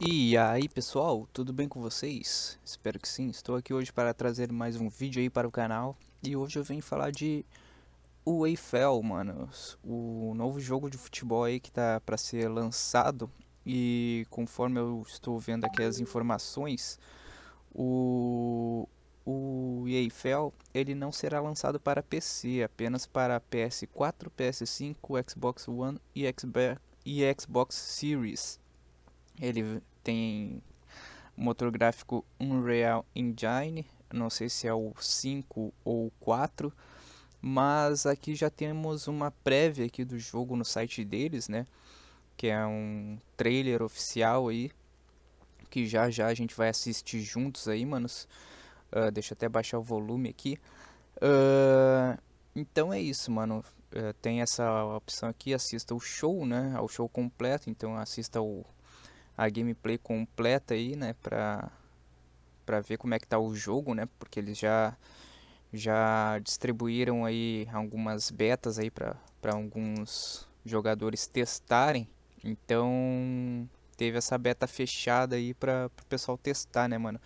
E aí pessoal, tudo bem com vocês? Espero que sim, estou aqui hoje para trazer mais um vídeo aí para o canal E hoje eu vim falar de o Eiffel, mano. O novo jogo de futebol aí que tá para ser lançado E conforme eu estou vendo aqui as informações O, o Eiffel, ele não será lançado para PC Apenas para PS4, PS5, Xbox One e Xbox Series ele tem motor gráfico Unreal Engine, não sei se é o 5 ou o 4, mas aqui já temos uma prévia aqui do jogo no site deles, né? Que é um trailer oficial aí, que já já a gente vai assistir juntos aí, manos. Uh, deixa eu até baixar o volume aqui. Uh, então é isso, mano. Uh, tem essa opção aqui, assista o show, né? Ao show completo, então assista o, a gameplay completa aí, né, pra, pra ver como é que tá o jogo, né, porque eles já, já distribuíram aí algumas betas aí para alguns jogadores testarem, então teve essa beta fechada aí para o pessoal testar, né, mano?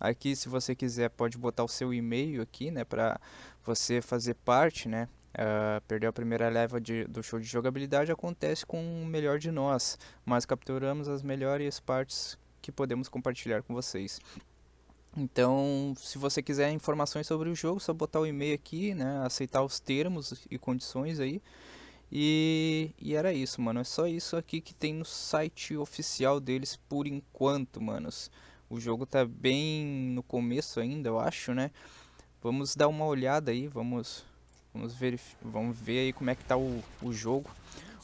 Aqui, se você quiser, pode botar o seu e-mail aqui, né, para você fazer parte, né? Uh, perder a primeira leva de, do show de jogabilidade acontece com o melhor de nós, mas capturamos as melhores partes que podemos compartilhar com vocês. Então, se você quiser informações sobre o jogo, é só botar o e-mail aqui, né? Aceitar os termos e condições aí. E, e, era isso, mano. É só isso aqui que tem no site oficial deles por enquanto, manos. O jogo tá bem no começo ainda, eu acho, né? Vamos dar uma olhada aí, vamos Vamos ver, vamos ver aí como é que tá o, o jogo.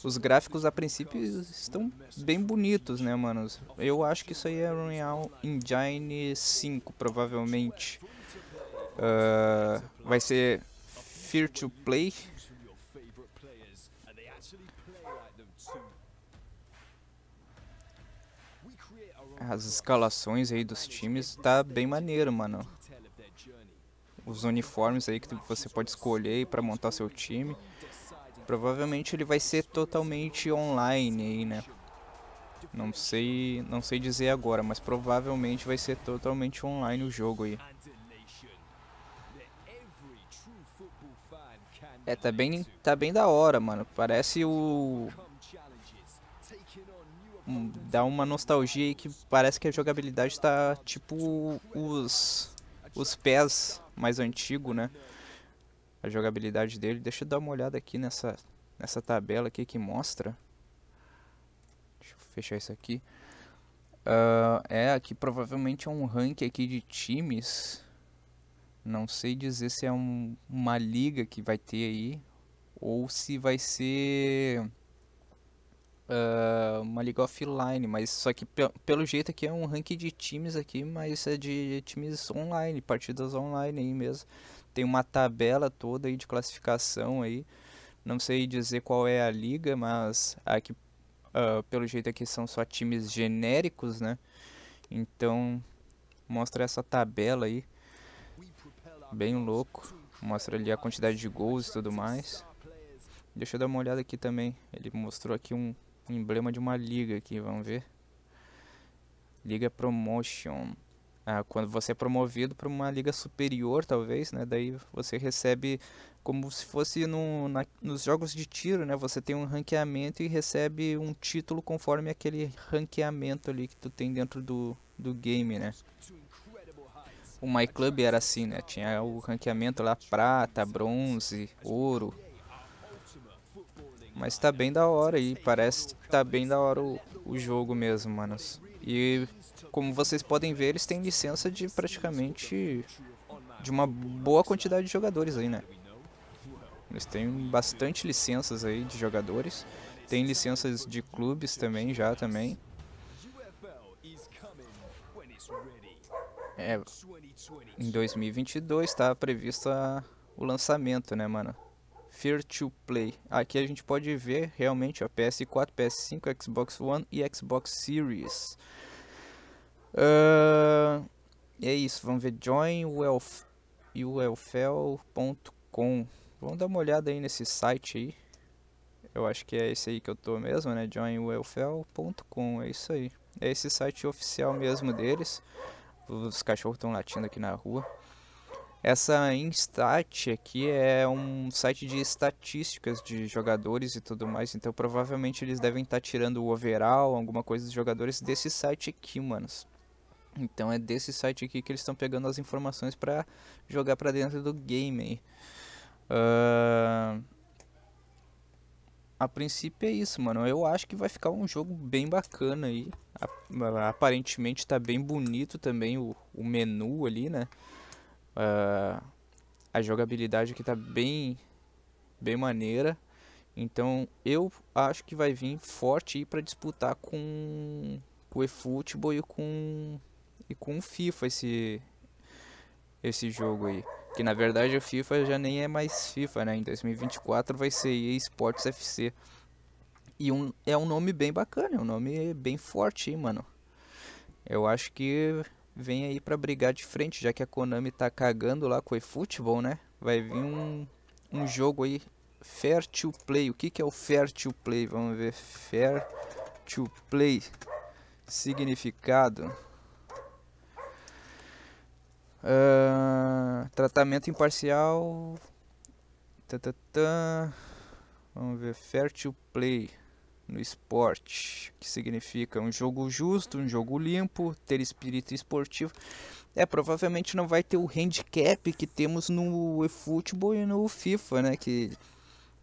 Os gráficos a princípio estão bem bonitos, né, manos? Eu acho que isso aí é Unreal Engine 5, provavelmente. Uh, vai ser Fear to Play. As escalações aí dos times tá bem maneiro, mano os uniformes aí que você pode escolher para montar seu time. Provavelmente ele vai ser totalmente online aí, né? Não sei, não sei dizer agora, mas provavelmente vai ser totalmente online o jogo aí. É, tá bem, tá bem da hora, mano. Parece o hum, dá uma nostalgia aí que parece que a jogabilidade tá tipo os os pés mais antigo, né? A jogabilidade dele. Deixa eu dar uma olhada aqui nessa, nessa tabela aqui que mostra. Deixa eu fechar isso aqui. Uh, é, aqui provavelmente é um rank aqui de times. Não sei dizer se é um, uma liga que vai ter aí. Ou se vai ser uh, uma liga offline, mas só que pelo jeito aqui é um ranking de times aqui, mas é de times online, partidas online aí mesmo. Tem uma tabela toda aí de classificação aí. Não sei dizer qual é a liga, mas aqui uh, ah, pelo jeito aqui são só times genéricos, né? Então mostra essa tabela aí. Bem louco. Mostra ali a quantidade de gols e tudo mais. Deixa eu dar uma olhada aqui também. Ele mostrou aqui um, emblema de uma liga aqui, vamos ver. Liga Promotion. Ah, quando você é promovido para uma liga superior, talvez, né? Daí você recebe como se fosse no, na, nos jogos de tiro, né? Você tem um ranqueamento e recebe um título conforme aquele ranqueamento ali que tu tem dentro do, do game, né? O MyClub era assim, né? Tinha o ranqueamento lá prata, bronze, ouro. Mas tá bem da hora e parece que tá bem da hora o, o jogo mesmo, manos. E como vocês podem ver, eles têm licença de praticamente de uma boa quantidade de jogadores aí, né? Eles têm bastante licenças aí de jogadores. Tem licenças de clubes também já também. É, em 2022 tá previsto a, o lançamento, né, mano? Fair to Play. Aqui a gente pode ver realmente a PS4, PS5, Xbox One e Xbox Series. Uh, é isso, vamos ver joinwelfel.com. Vamos dar uma olhada aí nesse site aí. Eu acho que é esse aí que eu tô mesmo, né? joinwelfel.com, é isso aí. É esse site oficial mesmo deles. Os cachorros estão latindo aqui na rua. Essa Instat aqui é um site de estatísticas de jogadores e tudo mais, então provavelmente eles devem estar tá tirando o overall, alguma coisa dos jogadores desse site aqui, manos. Então é desse site aqui que eles estão pegando as informações para jogar para dentro do game aí. Uh... A princípio é isso, mano. Eu acho que vai ficar um jogo bem bacana aí. Aparentemente tá bem bonito também o, o menu ali, né? uh, a jogabilidade que tá bem, bem maneira. Então eu acho que vai vir forte para disputar com, com o eFootball e com e com o FIFA esse esse jogo aí. Que na verdade o FIFA já nem é mais FIFA, né? Em 2024 vai ser eSports FC. E um, é um nome bem bacana, é um nome bem forte, hein, mano. Eu acho que vem aí para brigar de frente, já que a Konami tá cagando lá com o eFootball, né? Vai vir um, um jogo aí, Fair to Play. O que, que é o Fair to Play? Vamos ver, Fair to Play, significado... Uh, tratamento imparcial. Tá, tá, tá. Vamos ver. Fair to play no esporte, que significa um jogo justo, um jogo limpo, ter espírito esportivo. É, provavelmente não vai ter o handicap que temos no eFootball e no FIFA, né? Que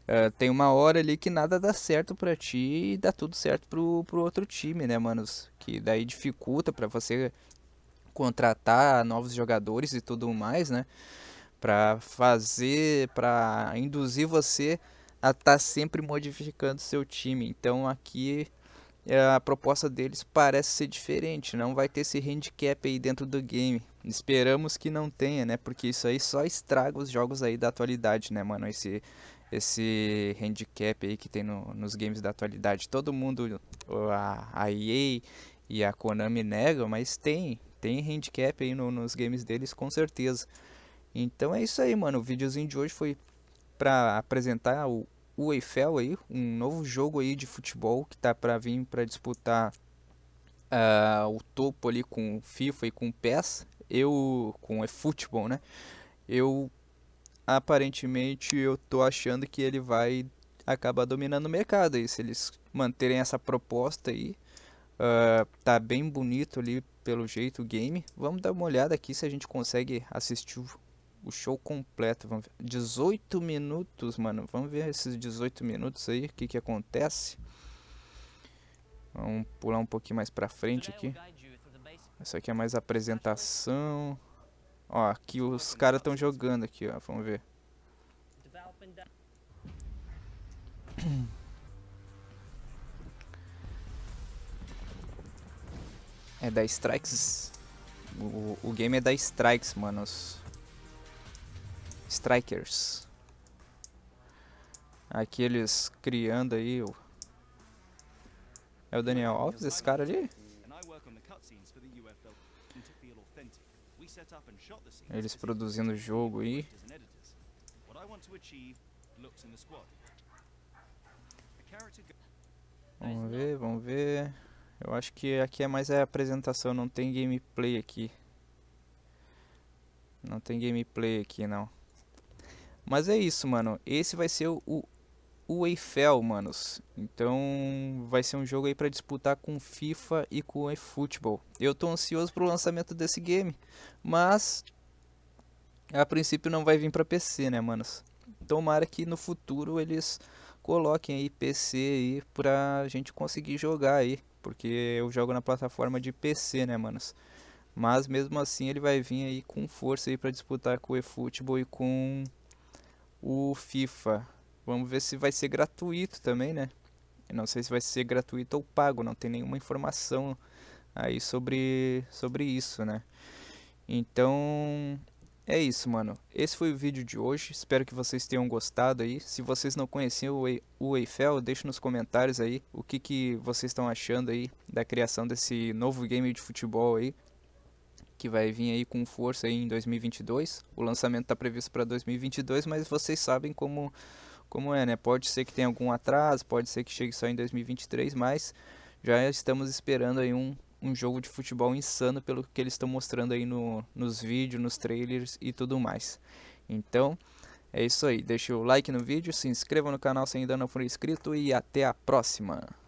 uh, tem uma hora ali que nada dá certo para ti e dá tudo certo pro, pro outro time, né, manos? Que daí dificulta para você contratar novos jogadores e tudo mais, né? Para fazer, para induzir você a tá sempre modificando seu time. Então aqui eh, a proposta deles parece ser diferente, não vai ter esse handicap aí dentro do game. Esperamos que não tenha, né? Porque isso aí só estraga os jogos aí da atualidade, né, mano? Esse esse handicap aí que tem no, nos games da atualidade. Todo mundo, a, a EA e a Konami negam, mas tem, tem handicap aí no, nos games deles com certeza. Então é isso aí, mano. O videozinho de hoje foi para apresentar o Eiffel aí, um novo jogo aí de futebol que tá para vir para disputar uh, o topo ali com FIFA e com PES, eu com futebol né? Eu aparentemente eu tô achando que ele vai acabar dominando o mercado aí se eles manterem essa proposta aí, uh, tá bem bonito ali pelo jeito o game. Vamos dar uma olhada aqui se a gente consegue assistir o show completo. Vamos ver. 18 minutos, mano. Vamos ver esses 18 minutos aí, o que, que acontece. Vamos pular um pouquinho mais pra frente aqui. isso aqui é mais apresentação. Ó, aqui os caras estão jogando aqui, ó. Vamos ver. É da Strikes. O, o game é da Strikes, manos. Strikers. Aqui eles criando aí o... É o Daniel Alves, esse cara ali? Eles produzindo o jogo aí. Vamos ver, vamos ver. Eu acho que aqui é mais a apresentação, não tem gameplay aqui. Não tem gameplay aqui não. Mas é isso, mano. Esse vai ser o, o Eiffel, manos. Então vai ser um jogo aí para disputar com FIFA e com eFootball. Eu tô ansioso pro lançamento desse game, mas a princípio não vai vir para PC, né, manos? Tomara que no futuro eles coloquem aí PC aí pra gente conseguir jogar aí, porque eu jogo na plataforma de PC, né, manos? Mas mesmo assim ele vai vir aí com força aí para disputar com o eFootball e com o FIFA. Vamos ver se vai ser gratuito também, né? Eu não sei se vai ser gratuito ou pago, não tem nenhuma informação aí sobre, sobre isso, né? Então, é isso, mano. Esse foi o vídeo de hoje. Espero que vocês tenham gostado aí. Se vocês não conheciam o Eiffel, deixe nos comentários aí o que, que vocês estão achando aí da criação desse novo game de futebol aí que vai vir aí com força aí em 2022. O lançamento está previsto para 2022, mas vocês sabem como, como é, né? Pode ser que tenha algum atraso, pode ser que chegue só em 2023, mas já estamos esperando aí um, um jogo de futebol insano pelo que eles estão mostrando aí no, nos vídeos, nos trailers e tudo mais. Então, é isso aí. Deixa o like no vídeo, se inscreva no canal se ainda não for inscrito e até a próxima.